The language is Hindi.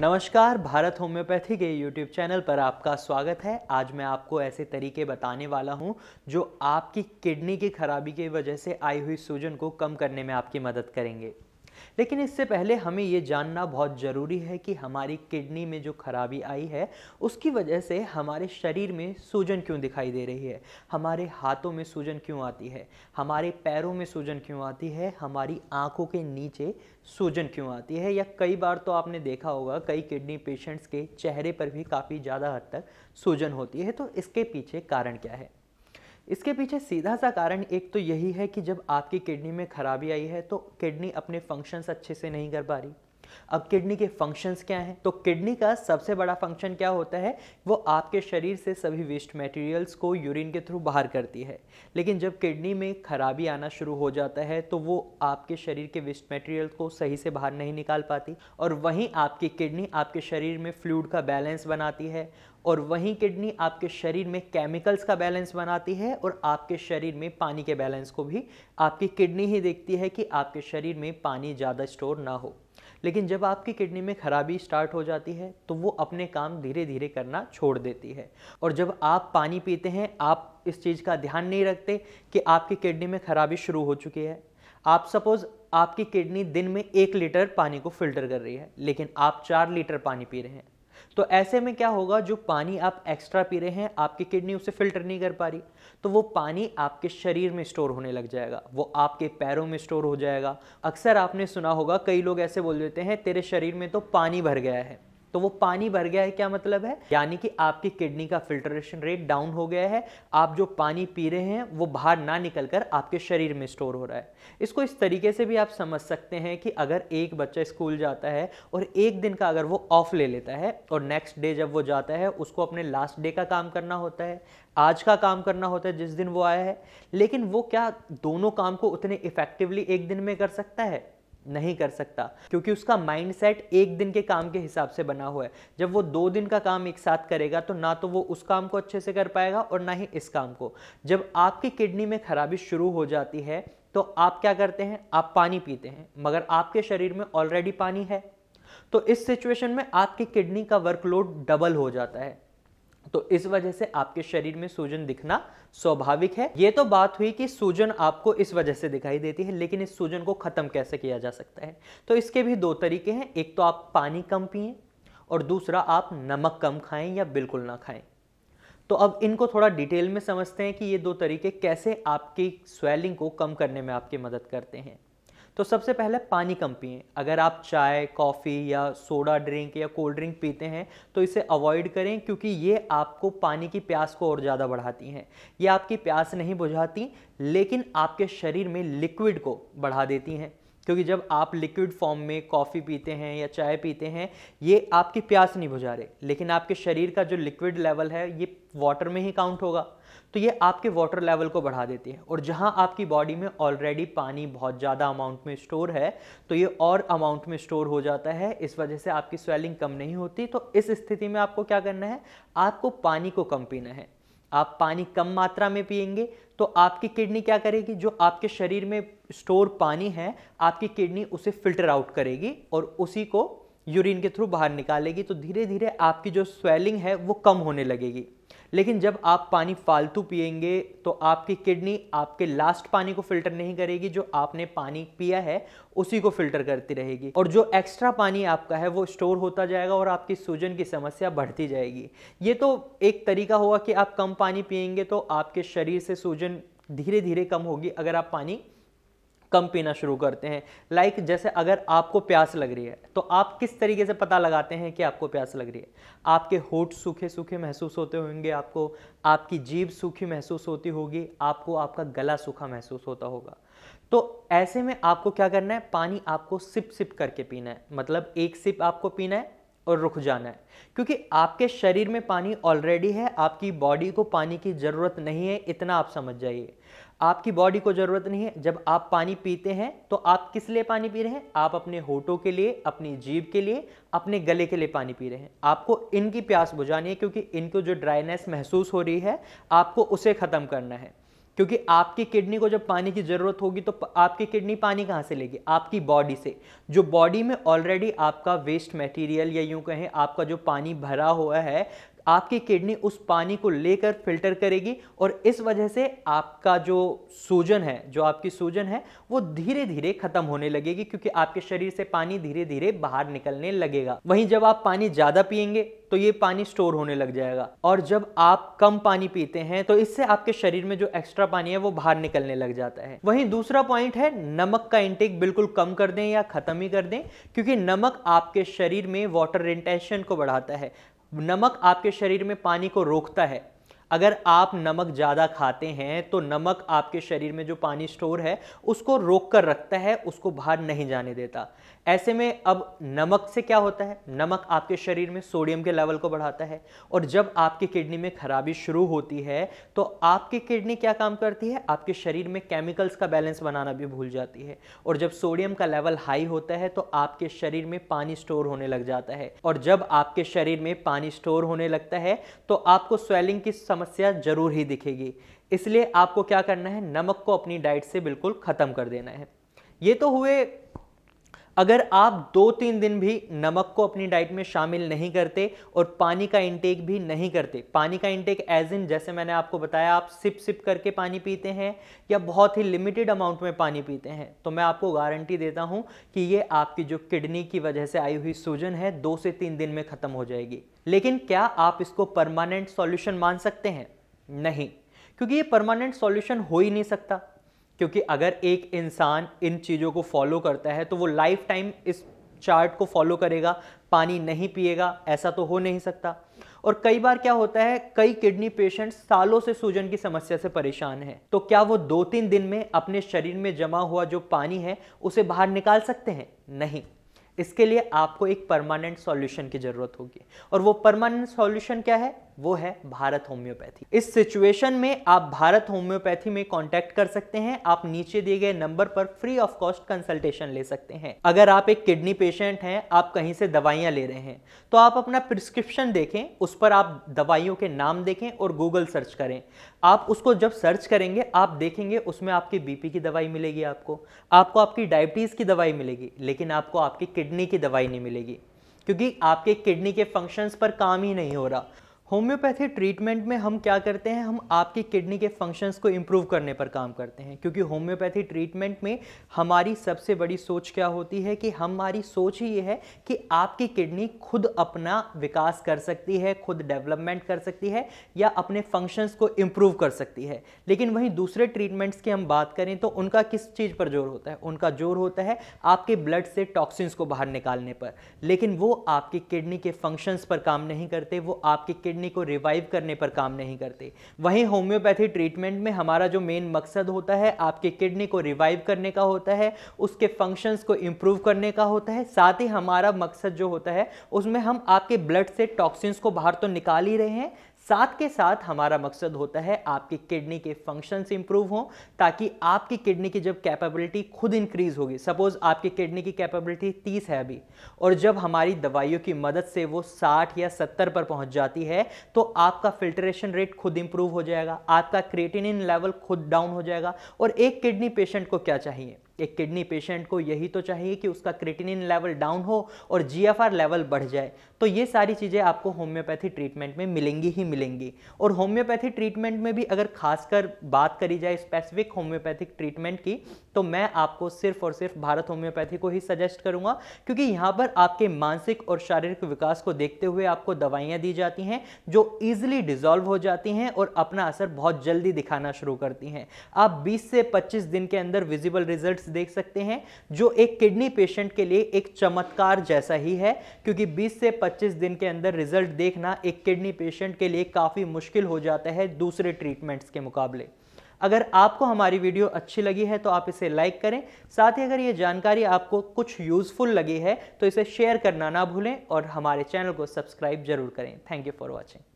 नमस्कार भारत होम्योपैथी के यूट्यूब चैनल पर आपका स्वागत है आज मैं आपको ऐसे तरीके बताने वाला हूं जो आपकी किडनी की खराबी की वजह से आई हुई सूजन को कम करने में आपकी मदद करेंगे लेकिन इससे पहले हमें ये जानना बहुत ज़रूरी है कि हमारी किडनी में जो खराबी आई है उसकी वजह से हमारे शरीर में सूजन क्यों दिखाई दे रही है हमारे हाथों में सूजन क्यों आती है हमारे पैरों में सूजन क्यों आती है हमारी आँखों के नीचे सूजन क्यों आती है या कई बार तो आपने देखा होगा कई किडनी पेशेंट्स के चेहरे पर भी काफ़ी ज़्यादा हद तक सूजन होती है तो इसके पीछे कारण क्या है इसके पीछे सीधा सा कारण एक तो यही है कि जब आपकी किडनी में खराबी आई है तो किडनी अपने फंक्शंस अच्छे से नहीं कर पा रही अब किडनी के फंक्शंस क्या हैं तो किडनी का सबसे बड़ा फंक्शन क्या होता है वो आपके शरीर से सभी वेस्ट मटेरियल्स को यूरिन के थ्रू बाहर करती है लेकिन जब किडनी में खराबी आना शुरू हो जाता है तो वो आपके शरीर के वेस्ट मटेरियल को सही से बाहर नहीं निकाल पाती और वहीं आपकी किडनी आपके शरीर में फ्लूड का बैलेंस बनाती है और वहीं किडनी आपके शरीर में केमिकल्स का बैलेंस बनाती है और आपके शरीर में पानी के बैलेंस को भी आपकी किडनी ही देखती है कि आपके शरीर में पानी ज़्यादा स्टोर ना हो लेकिन जब आपकी किडनी में खराबी स्टार्ट हो जाती है तो वो अपने काम धीरे धीरे करना छोड़ देती है और जब आप पानी पीते हैं आप इस चीज़ का ध्यान नहीं रखते कि आपकी किडनी में खराबी शुरू हो चुकी है आप सपोज़ आपकी किडनी दिन में एक लीटर पानी को फिल्टर कर रही है लेकिन आप चार लीटर पानी पी रहे हैं तो ऐसे में क्या होगा जो पानी आप एक्स्ट्रा पी रहे हैं आपकी किडनी उसे फिल्टर नहीं कर पा रही तो वो पानी आपके शरीर में स्टोर होने लग जाएगा वो आपके पैरों में स्टोर हो जाएगा अक्सर आपने सुना होगा कई लोग ऐसे बोल देते हैं तेरे शरीर में तो पानी भर गया है तो वो पानी भर गया है क्या मतलब है यानी कि आपकी किडनी का फिल्ट्रेशन रेट डाउन हो गया है आप जो पानी पी रहे हैं वो बाहर ना निकल कर आपके शरीर में स्टोर हो रहा है इसको इस तरीके से भी आप समझ सकते हैं कि अगर एक बच्चा स्कूल जाता है और एक दिन का अगर वो ऑफ ले लेता है और नेक्स्ट डे जब वो जाता है उसको अपने लास्ट डे का काम करना होता है आज का काम करना होता है जिस दिन वो आया है लेकिन वो क्या दोनों काम को उतने इफेक्टिवली एक दिन में कर सकता है नहीं कर सकता क्योंकि उसका माइंडसेट एक दिन के काम के हिसाब से बना हुआ है जब वो दो दिन का काम एक साथ करेगा तो ना तो वो उस काम को अच्छे से कर पाएगा और ना ही इस काम को जब आपकी किडनी में खराबी शुरू हो जाती है तो आप क्या करते हैं आप पानी पीते हैं मगर आपके शरीर में ऑलरेडी पानी है तो इस सिचुएशन में आपकी किडनी का वर्कलोड डबल हो जाता है तो इस वजह से आपके शरीर में सूजन दिखना स्वाभाविक है ये तो बात हुई कि सूजन आपको इस वजह से दिखाई देती है लेकिन इस सूजन को खत्म कैसे किया जा सकता है तो इसके भी दो तरीके हैं एक तो आप पानी कम पिए और दूसरा आप नमक कम खाएं या बिल्कुल ना खाएं तो अब इनको थोड़ा डिटेल में समझते हैं कि ये दो तरीके कैसे आपकी स्वेलिंग को कम करने में आपकी मदद करते हैं तो सबसे पहले पानी कम पिए अगर आप चाय कॉफ़ी या सोडा ड्रिंक या कोल्ड ड्रिंक पीते हैं तो इसे अवॉइड करें क्योंकि ये आपको पानी की प्यास को और ज़्यादा बढ़ाती हैं ये आपकी प्यास नहीं बुझाती लेकिन आपके शरीर में लिक्विड को बढ़ा देती हैं क्योंकि जब आप लिक्विड फॉर्म में कॉफ़ी पीते हैं या चाय पीते हैं ये आपकी प्यास नहीं बुझा रहे लेकिन आपके शरीर का जो लिक्विड लेवल है ये वाटर में ही काउंट होगा तो ये आपके वाटर लेवल को बढ़ा देती है और जहाँ आपकी बॉडी में ऑलरेडी पानी बहुत ज़्यादा अमाउंट में स्टोर है तो ये और अमाउंट में स्टोर हो जाता है इस वजह से आपकी स्वेलिंग कम नहीं होती तो इस स्थिति में आपको क्या करना है आपको पानी को कम पीना है आप पानी कम मात्रा में पियेंगे तो आपकी किडनी क्या करेगी जो आपके शरीर में स्टोर पानी है आपकी किडनी उसे फिल्टर आउट करेगी और उसी को यूरिन के थ्रू बाहर निकालेगी तो धीरे धीरे आपकी जो स्वेलिंग है वो कम होने लगेगी लेकिन जब आप पानी फालतू पिएंगे तो आपकी किडनी आपके लास्ट पानी को फिल्टर नहीं करेगी जो आपने पानी पिया है उसी को फिल्टर करती रहेगी और जो एक्स्ट्रा पानी आपका है वो स्टोर होता जाएगा और आपकी सूजन की समस्या बढ़ती जाएगी ये तो एक तरीका हुआ कि आप कम पानी पियेंगे तो आपके शरीर से सूजन धीरे धीरे कम होगी अगर आप पानी कम पीना शुरू करते हैं लाइक like जैसे अगर आपको प्यास लग रही है तो आप किस तरीके से पता लगाते हैं कि आपको प्यास लग रही है आपके होठ सूखे सूखे महसूस होते होंगे आपको आपकी जीभ सूखी महसूस होती होगी आपको आपका गला सूखा महसूस होता होगा तो ऐसे में आपको क्या करना है पानी आपको सिप सिप करके पीना है मतलब एक सिप आपको पीना है और रुक जाना है क्योंकि आपके शरीर में पानी ऑलरेडी है आपकी बॉडी को पानी की ज़रूरत नहीं है इतना आप समझ जाइए आपकी बॉडी को ज़रूरत नहीं है जब आप पानी पीते हैं तो आप किस लिए पानी पी रहे हैं आप अपने होठों के लिए अपनी जीभ के लिए अपने गले के लिए पानी पी रहे हैं आपको इनकी प्यास बुझानी है क्योंकि इनको जो ड्राइनेस महसूस हो रही है आपको उसे ख़त्म करना है क्योंकि आपकी किडनी को जब पानी की ज़रूरत होगी तो आपकी किडनी पानी कहाँ से लेगी आपकी बॉडी से जो बॉडी में ऑलरेडी आपका वेस्ट मटेरियल या यूँ कहें आपका जो पानी भरा हुआ है आपकी किडनी उस पानी को लेकर फिल्टर करेगी और इस वजह से आपका जो सूजन है जो आपकी सूजन है वो धीरे धीरे खत्म होने लगेगी क्योंकि आपके शरीर से पानी धीरे धीरे बाहर निकलने लगेगा वहीं जब आप पानी ज़्यादा पियेंगे तो ये पानी स्टोर होने लग जाएगा और जब आप कम पानी पीते हैं तो इससे आपके शरीर में जो एक्स्ट्रा पानी है वो बाहर निकलने लग जाता है वहीं दूसरा पॉइंट है नमक का इंटेक बिल्कुल कम कर दें या खत्म ही कर दें क्योंकि नमक आपके शरीर में वाटर रिटेंशन को बढ़ाता है नमक आपके शरीर में पानी को रोकता है अगर आप नमक ज़्यादा खाते हैं तो नमक आपके शरीर में जो पानी स्टोर है उसको रोक कर रखता है उसको बाहर नहीं जाने देता ऐसे में अब नमक से क्या होता है नमक आपके शरीर में सोडियम के लेवल को बढ़ाता है और जब आपकी किडनी में खराबी शुरू होती है तो आपकी किडनी क्या काम करती है आपके शरीर में केमिकल्स का बैलेंस बनाना भी भूल जाती है और जब सोडियम का लेवल हाई होता है तो आपके शरीर में पानी स्टोर होने लग जाता है और जब आपके शरीर में पानी स्टोर होने लगता है तो आपको स्वेलिंग की समस्या जरूर ही दिखेगी इसलिए आपको क्या करना है नमक को अपनी डाइट से बिल्कुल ख़त्म कर देना है ये तो हुए अगर आप दो तीन दिन भी नमक को अपनी डाइट में शामिल नहीं करते और पानी का इंटेक भी नहीं करते पानी का इंटेक एज इन जैसे मैंने आपको बताया आप सिप सिप करके पानी पीते हैं या बहुत ही लिमिटेड अमाउंट में पानी पीते हैं तो मैं आपको गारंटी देता हूं कि ये आपकी जो किडनी की वजह से आई हुई सूजन है दो से तीन दिन में ख़त्म हो जाएगी लेकिन क्या आप इसको परमानेंट सॉल्यूशन मान सकते हैं नहीं क्योंकि ये परमानेंट सॉल्यूशन हो ही नहीं सकता क्योंकि अगर एक इंसान इन चीज़ों को फॉलो करता है तो वो लाइफ टाइम इस चार्ट को फॉलो करेगा पानी नहीं पिएगा ऐसा तो हो नहीं सकता और कई बार क्या होता है कई किडनी पेशेंट सालों से सूजन की समस्या से परेशान है तो क्या वो दो तीन दिन में अपने शरीर में जमा हुआ जो पानी है उसे बाहर निकाल सकते हैं नहीं इसके लिए आपको एक परमानेंट सॉल्यूशन की ज़रूरत होगी और वो परमानेंट सॉल्यूशन क्या है वो है भारत होम्योपैथी इस सिचुएशन में आप भारत होम्योपैथी में कांटेक्ट कर सकते हैं आप नीचे दिए गए नंबर पर फ्री ऑफ कॉस्ट कंसल्टेशन ले सकते हैं अगर आप एक किडनी पेशेंट हैं आप कहीं से दवाइयां ले रहे हैं तो आप अपना प्रिस्क्रिप्शन देखें उस पर आप दवाइयों के नाम देखें और गूगल सर्च करें आप उसको जब सर्च करेंगे आप देखेंगे उसमें आपके बीपी की दवाई मिलेगी आपको आपको आपकी डायबिटीज़ की दवाई मिलेगी लेकिन आपको आपकी किडनी की दवाई नहीं मिलेगी क्योंकि आपके किडनी के फंक्शंस पर काम ही नहीं हो रहा होम्योपैथी ट्रीटमेंट में हम क्या करते हैं हम आपकी किडनी के फंक्शंस को इम्प्रूव करने पर काम करते हैं क्योंकि होम्योपैथी ट्रीटमेंट में हमारी सबसे बड़ी सोच क्या होती है कि हमारी सोच ही ये है कि आपकी किडनी खुद अपना विकास कर सकती है खुद डेवलपमेंट कर सकती है या अपने फंक्शंस को इम्प्रूव कर सकती है लेकिन वहीं दूसरे ट्रीटमेंट्स की हम बात करें तो उनका किस चीज़ पर जोर होता है उनका जोर होता है आपके ब्लड से टॉक्सिन्स को बाहर निकालने पर लेकिन वो आपकी किडनी के फंक्शंस पर काम नहीं करते वो आपकी किडनी किडनी को रिवाइव करने पर काम नहीं करते वहीं होम्योपैथी ट्रीटमेंट में हमारा जो मेन मकसद होता है आपके किडनी को रिवाइव करने का होता है उसके फंक्शंस को इम्प्रूव करने का होता है साथ ही हमारा मकसद जो होता है उसमें हम आपके ब्लड से टॉक्सिन्स को बाहर तो निकाल ही रहे हैं साथ के साथ हमारा मकसद होता है आपकी किडनी के फंक्शंस इंप्रूव हों ताकि आपकी किडनी की जब कैपेबिलिटी खुद इंक्रीज होगी सपोज आपकी किडनी की कैपेबिलिटी 30 है अभी और जब हमारी दवाइयों की मदद से वो 60 या 70 पर पहुंच जाती है तो आपका फिल्ट्रेशन रेट खुद इंप्रूव हो जाएगा आपका क्रिएटिनिन लेवल खुद डाउन हो जाएगा और एक किडनी पेशेंट को क्या चाहिए एक किडनी पेशेंट को यही तो चाहिए कि उसका क्रिटिनिन लेवल डाउन हो और जीएफआर लेवल बढ़ जाए तो ये सारी चीज़ें आपको होम्योपैथी ट्रीटमेंट में मिलेंगी ही मिलेंगी और होम्योपैथी ट्रीटमेंट में भी अगर खासकर बात करी जाए स्पेसिफिक होम्योपैथिक ट्रीटमेंट की तो मैं आपको सिर्फ और सिर्फ भारत होम्योपैथी को ही सजेस्ट करूंगा क्योंकि यहाँ पर आपके मानसिक और शारीरिक विकास को देखते हुए आपको दवाइयाँ दी जाती हैं जो ईजिली डिजॉल्व हो जाती हैं और अपना असर बहुत जल्दी दिखाना शुरू करती हैं आप बीस से पच्चीस दिन के अंदर विजिबल रिजल्ट रिजल्ट्स देख सकते हैं जो एक किडनी पेशेंट के लिए एक चमत्कार जैसा ही है क्योंकि 20 से 25 दिन के अंदर रिजल्ट देखना एक किडनी पेशेंट के लिए काफ़ी मुश्किल हो जाता है दूसरे ट्रीटमेंट्स के मुकाबले अगर आपको हमारी वीडियो अच्छी लगी है तो आप इसे लाइक करें साथ ही अगर ये जानकारी आपको कुछ यूज़फुल लगी है तो इसे शेयर करना ना भूलें और हमारे चैनल को सब्सक्राइब जरूर करें थैंक यू फॉर वॉचिंग